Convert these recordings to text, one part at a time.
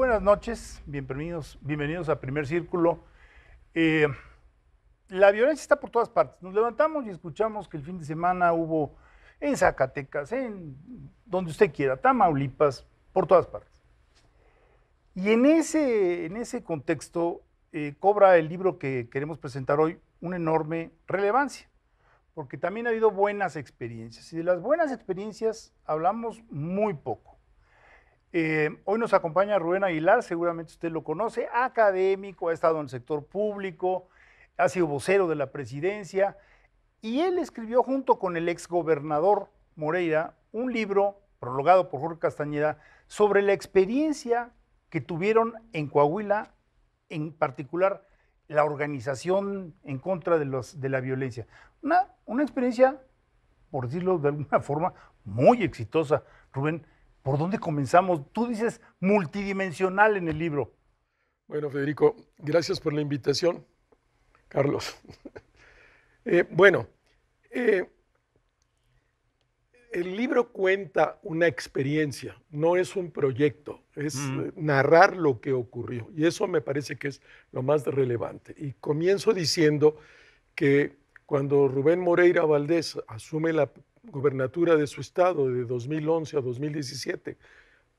buenas noches, bienvenidos, bienvenidos a Primer Círculo. Eh, la violencia está por todas partes. Nos levantamos y escuchamos que el fin de semana hubo en Zacatecas, en donde usted quiera, Tamaulipas, por todas partes. Y en ese, en ese contexto eh, cobra el libro que queremos presentar hoy una enorme relevancia, porque también ha habido buenas experiencias. Y de las buenas experiencias hablamos muy poco. Eh, hoy nos acompaña Rubén Aguilar, seguramente usted lo conoce, académico, ha estado en el sector público, ha sido vocero de la presidencia, y él escribió junto con el exgobernador Moreira un libro, prologado por Jorge Castañeda, sobre la experiencia que tuvieron en Coahuila, en particular la organización en contra de, los, de la violencia. Una, una experiencia, por decirlo de alguna forma, muy exitosa. Rubén, ¿Por dónde comenzamos? Tú dices multidimensional en el libro. Bueno, Federico, gracias por la invitación. Carlos. Eh, bueno, eh, el libro cuenta una experiencia, no es un proyecto, es mm. eh, narrar lo que ocurrió. Y eso me parece que es lo más relevante. Y comienzo diciendo que cuando Rubén Moreira Valdés asume la gobernatura de su estado de 2011 a 2017.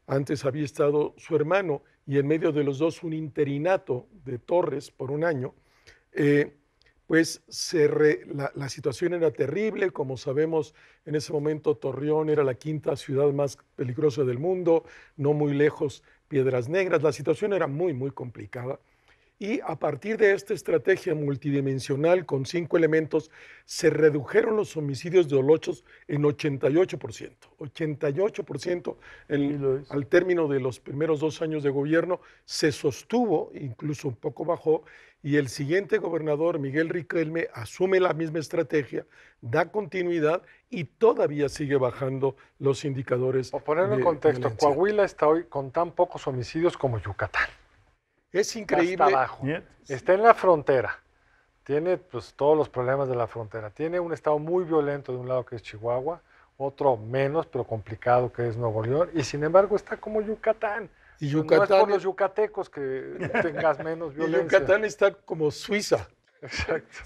Antes había estado su hermano y en medio de los dos un interinato de Torres por un año. Eh, pues se la, situación era terrible, como sabemos, en ese momento Torreón era la quinta ciudad más peligrosa del mundo, no muy lejos Piedras Negras, la situación era muy, muy complicada y a partir de esta estrategia multidimensional con cinco elementos, se redujeron los homicidios de Olochos en 88%. 88% al término de los primeros dos años de gobierno se sostuvo, incluso un poco bajó, y el siguiente gobernador, Miguel Riquelme, asume la misma estrategia, da continuidad y todavía sigue bajando los indicadores. Por ponerlo en contexto, Coahuila está hoy con tan pocos homicidios como Yucatán. Es increíble. Está en la frontera. Tiene pues, todos los problemas de la frontera. Tiene un estado muy violento de un lado que es Chihuahua, otro menos, pero complicado que es Nuevo León. Y sin embargo está como Yucatán. Y Yucatán no es los yucatecos que tengas menos violencia. Y Yucatán está como Suiza. Exacto.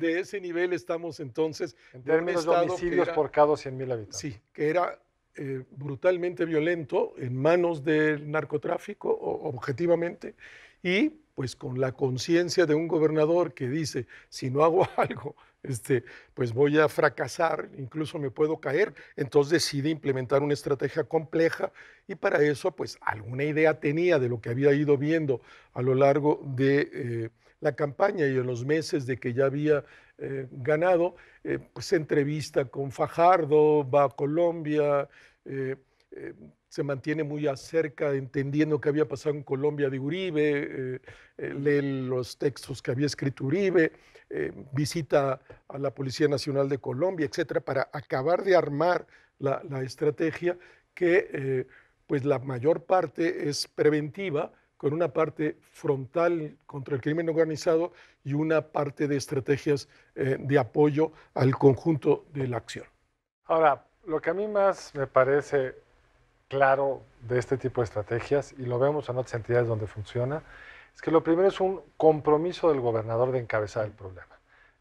De, ese, nivel estamos entonces. En términos de homicidios por cada 100.000 habitantes. Sí, que era eh, brutalmente violento en manos del narcotráfico, objetivamente, y pues con la conciencia de un gobernador que dice, si no hago algo, este, pues voy a fracasar, incluso me puedo caer, entonces decide implementar una estrategia compleja y para eso pues alguna idea tenía de lo que había ido viendo a lo largo de... Eh, la campaña y en los meses de que ya había eh, ganado, eh, pues entrevista con Fajardo, va a Colombia, eh, se mantiene muy acerca, entendiendo qué había pasado en Colombia de Uribe, lee los textos que había escrito Uribe, visita a la Policía Nacional de Colombia, etcétera, para acabar de armar la, la estrategia que, pues, la mayor parte es preventiva con una parte frontal contra el crimen organizado y una parte de estrategias eh, de apoyo al conjunto de la acción. Ahora, lo que a mí más me parece claro de este tipo de estrategias, y lo vemos en otras entidades donde funciona, es que lo primero es un compromiso del gobernador de encabezar el problema.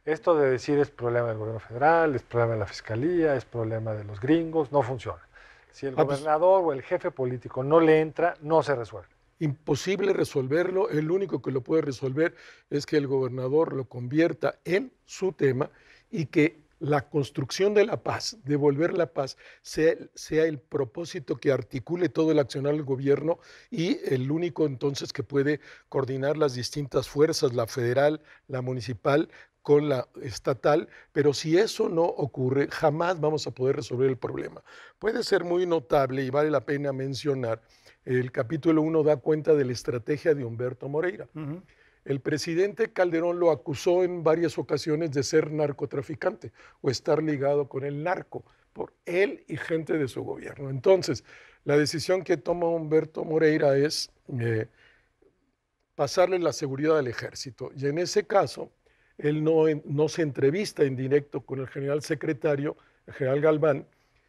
Esto de decir es problema del gobierno federal, es problema de la fiscalía, es problema de los gringos, no funciona. Si el ah, pues gobernador o el jefe político no le entra, no se resuelve imposible resolverlo, el único que lo puede resolver es que el gobernador lo convierta en su tema y que la construcción de la paz, devolver la paz, sea, el propósito que articule todo el accionar del gobierno y el único entonces que puede coordinar las distintas fuerzas, la federal, la municipal, con la estatal, pero si eso no ocurre, jamás vamos a poder resolver el problema. Puede ser muy notable y vale la pena mencionar el capítulo 1 da cuenta de la estrategia de Humberto Moreira. El presidente Calderón lo acusó en varias ocasiones de ser narcotraficante o estar ligado con el narco por él y gente de su gobierno. Entonces, la decisión que toma Humberto Moreira es eh, pasarle la seguridad al ejército. Y en ese caso, él no, no se entrevista en directo con el general secretario, el general Galván,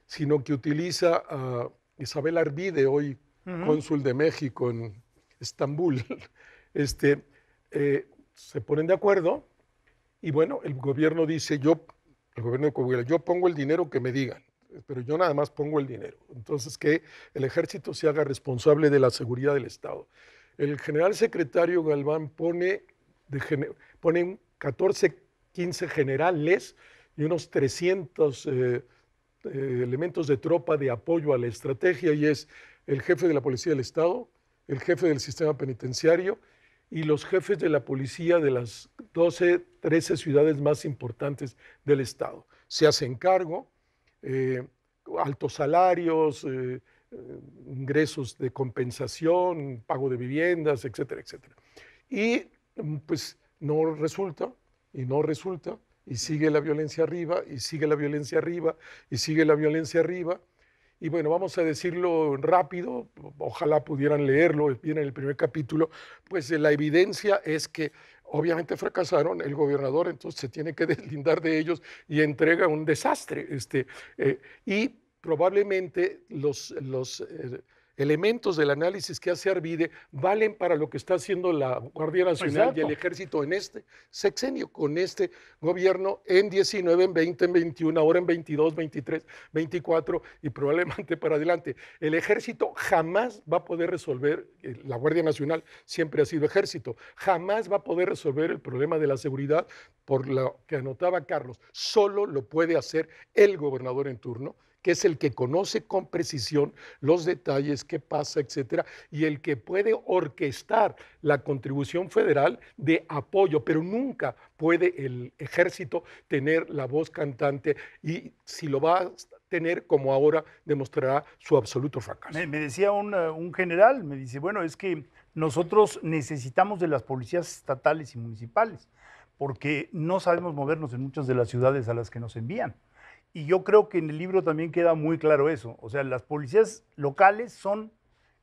sino que utiliza a Isabel Arvide, hoy cónsul de México en Estambul, este, eh, se ponen de acuerdo y bueno, el gobierno dice, yo, el gobierno de yo pongo el dinero que me digan, pero yo nada más pongo el dinero. Entonces, que el ejército se haga responsable de la seguridad del Estado. El general secretario Galván pone, 14, 15 generales y unos 300 eh, eh, elementos de tropa de apoyo a la estrategia y es el jefe de la Policía del Estado, el jefe del sistema penitenciario y los jefes de la policía de las 12, 13 ciudades más importantes del Estado. Se hacen cargo, eh, altos salarios, eh, eh, ingresos de compensación, pago de viviendas, etcétera, etcétera. Y mm, pues no resulta, y no resulta, y sigue la violencia arriba, y sigue la violencia arriba, y sigue la violencia arriba y bueno, vamos a decirlo rápido, ojalá pudieran leerlo, viene en el primer capítulo, pues eh, la evidencia es que obviamente fracasaron, el gobernador entonces se tiene que deslindar de ellos y entrega un desastre. Este, eh, y probablemente los, eh, elementos del análisis que hace Arvide valen para lo que está haciendo la Guardia Nacional y el Ejército en este sexenio, con este gobierno en 19, en 20, en 21, ahora en 22, 23, 24 y probablemente para adelante. El Ejército jamás va a poder resolver, eh, la Guardia Nacional siempre ha sido Ejército, jamás va a poder resolver el problema de la seguridad por lo que anotaba Carlos. Solo lo puede hacer el gobernador en turno que es el que conoce con precisión los detalles, qué pasa, etcétera, y el que puede orquestar la contribución federal de apoyo, pero nunca puede el ejército tener la voz cantante y si lo va a tener como ahora demostrará su absoluto fracaso. Me, decía eh, un, general, me dice, bueno, es que nosotros necesitamos de las policías estatales y municipales, porque no sabemos movernos en muchas de las ciudades a las que nos envían. Y yo creo que en el libro también queda muy claro eso. O sea, las policías locales son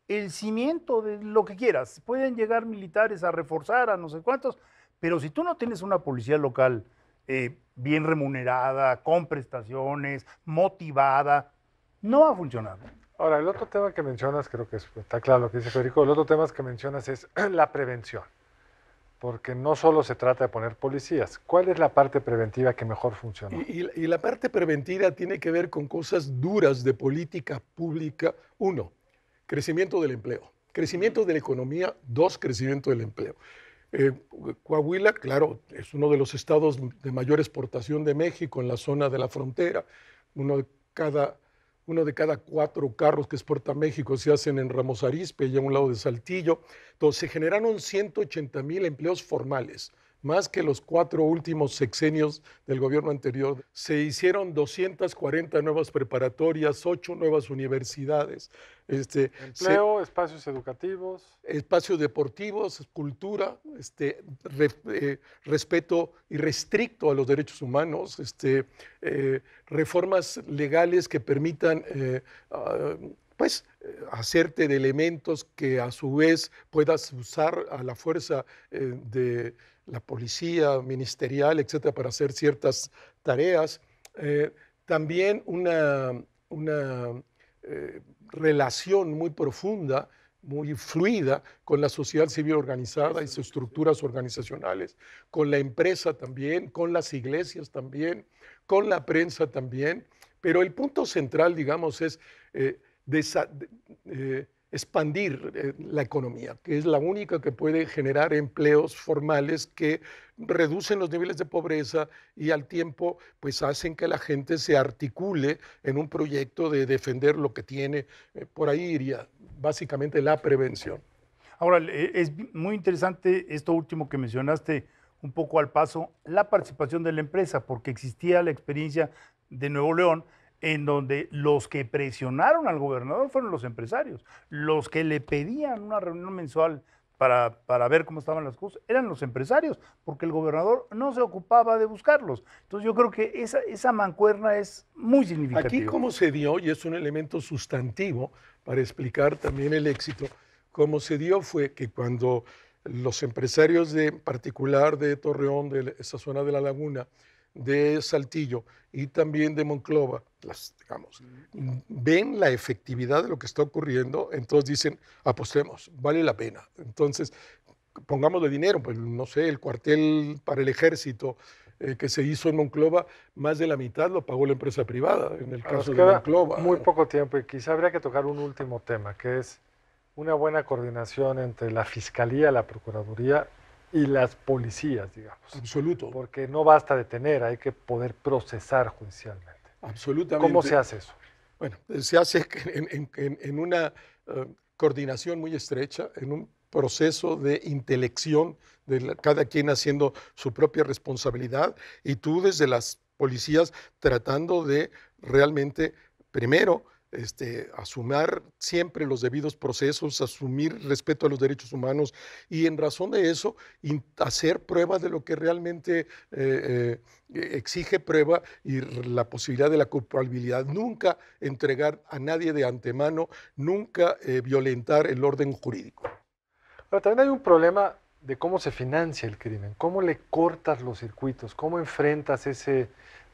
el cimiento de lo que quieras. Pueden llegar militares a reforzar a no sé cuántos, pero si tú no tienes una policía local eh, bien remunerada, con prestaciones, motivada, no va a funcionar. Ahora, el otro tema que mencionas, creo que está claro lo que dice Federico, el otro tema que mencionas es la prevención porque no solo se trata de poner policías. ¿Cuál es la parte preventiva que mejor funciona? Y, la parte preventiva tiene que ver con cosas duras de política pública. Uno, crecimiento del empleo. Crecimiento de la economía. Dos, crecimiento del empleo. Eh, Coahuila, claro, es uno de los estados de mayor exportación de México en la zona de la frontera. Uno de cada uno de cada cuatro carros que exporta México se hacen en Ramos Arizpe y a un lado de Saltillo. Entonces se generaron 180 mil empleos formales más que los cuatro últimos sexenios del gobierno anterior. Se hicieron 240 nuevas preparatorias, ocho nuevas universidades. Este, Empleo, espacios educativos. Espacios deportivos, cultura, este, y eh, respeto irrestricto a los derechos humanos, este, eh, reformas legales que permitan... Eh, ah, pues eh, hacerte de elementos que a su vez puedas usar a la fuerza eh, de la policía, ministerial, etcétera, para hacer ciertas tareas. Eh, también una, una relación muy profunda, muy fluida con la sociedad civil organizada y sus estructuras organizacionales, con la empresa también, con las iglesias también, con la prensa también. Pero el punto central, digamos, es eh, expandir eh, la economía, que es la única que puede generar empleos formales que reducen los niveles de pobreza y al tiempo pues hacen que la gente se articule en un proyecto de defender lo que tiene. Eh, por ahí iría básicamente la prevención. Ahora, es muy interesante esto último que mencionaste un poco al paso, la participación de la empresa, porque existía la experiencia de Nuevo León, en donde los que presionaron al gobernador fueron los empresarios. Los que le pedían una reunión mensual para, para, ver cómo estaban las cosas eran los empresarios, porque el gobernador no se ocupaba de buscarlos. Entonces yo creo que esa, esa mancuerna es muy significativa. Aquí cómo se dio, y es un elemento sustantivo para explicar también el éxito, cómo se dio fue que cuando los empresarios de en particular de Torreón, de esa zona de la laguna, de Saltillo y también de Monclova, las, digamos, ven la efectividad de lo que está ocurriendo, entonces dicen, apostemos, vale la pena. Entonces, pongamos de dinero, pues no sé, el cuartel para el ejército eh, que se hizo en Monclova, más de la mitad lo pagó la empresa privada, en el caso de Monclova. Muy poco tiempo y quizá habría que tocar un último tema, que es una buena coordinación entre la Fiscalía, la Procuraduría y las policías, digamos. Absoluto. Porque no basta detener, hay que poder procesar judicialmente. Absolutamente. ¿Cómo se hace eso? Bueno, se hace en, una eh, coordinación muy estrecha, en un proceso de intelección de cada quien haciendo su propia responsabilidad y tú desde las policías tratando de realmente, primero, este, asumir siempre los debidos procesos, asumir respeto a los derechos humanos y en razón de eso hacer pruebas de lo que realmente eh, eh, exige prueba y la posibilidad de la culpabilidad. Nunca entregar a nadie de antemano, nunca eh, violentar el orden jurídico. Pero también hay un problema de cómo se financia el crimen, cómo le cortas los circuitos, cómo enfrentas ese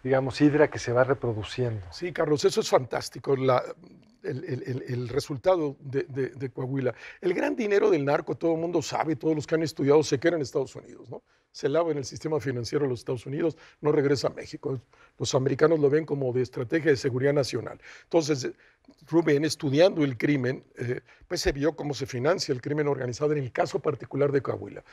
digamos, hidra que se va reproduciendo. Sí, Carlos, eso es fantástico, el, resultado de, Coahuila. El gran dinero del narco, todo el mundo sabe, todos los que han estudiado se quedan en Estados Unidos, ¿no? Se lava en el sistema financiero de los Estados Unidos, no regresa a México. Los americanos lo ven como de estrategia de seguridad nacional. Entonces, Rubén, estudiando el crimen, eh, pues se vio cómo se financia el crimen organizado en el caso particular de Coahuila.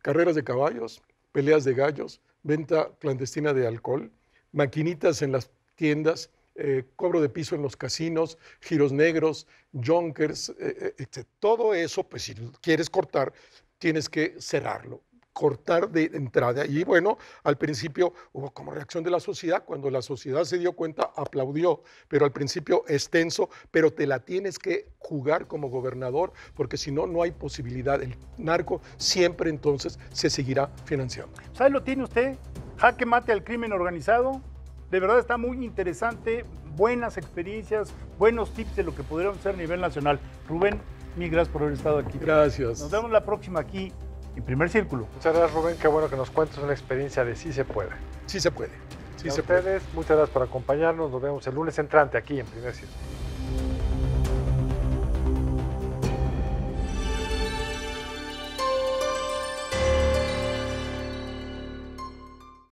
Carreras de caballos, peleas de gallos, venta clandestina de alcohol, maquinitas en las tiendas, eh, cobro de piso en los casinos, giros negros, junkers, eh, eh, Todo eso, pues si quieres cortar, tienes que cerrarlo cortar de entrada. Y bueno, al principio hubo como reacción de la sociedad, cuando la sociedad se dio cuenta, aplaudió, pero al principio extenso, pero te la tienes que jugar como gobernador, porque si no, no hay posibilidad. El narco siempre entonces se seguirá financiando. ¿Sabe pues lo tiene usted? Jaque mate al crimen organizado. De verdad está muy interesante, buenas experiencias, buenos tips de lo que podríamos hacer a nivel nacional. Rubén, mil gracias por haber estado aquí. Gracias. Nos vemos la próxima aquí en primer círculo. Muchas gracias Rubén, qué bueno que nos cuentes una experiencia de sí se puede. Sí se puede. Sí se ustedes, puede. muchas gracias por acompañarnos, nos vemos el lunes entrante aquí en primer círculo.